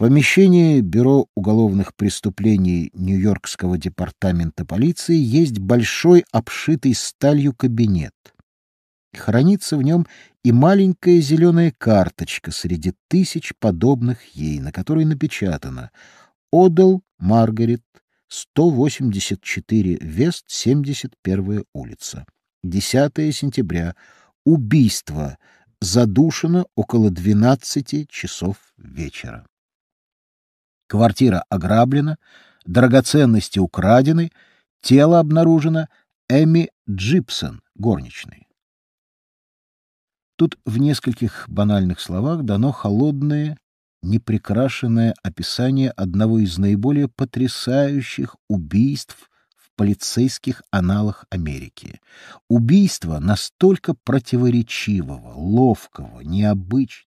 помещении Бюро уголовных преступлений Нью-Йоркского департамента полиции есть большой обшитый сталью кабинет. Хранится в нем и маленькая зеленая карточка среди тысяч подобных ей, на которой напечатано Одел Маргарет, 184 Вест, 71 улица, 10 сентября, убийство, задушено около 12 часов вечера». Квартира ограблена, драгоценности украдены, тело обнаружено Эми Джипсон, горничной. Тут в нескольких банальных словах дано холодное, непрекрашенное описание одного из наиболее потрясающих убийств в полицейских аналах Америки. Убийство настолько противоречивого, ловкого, необычного,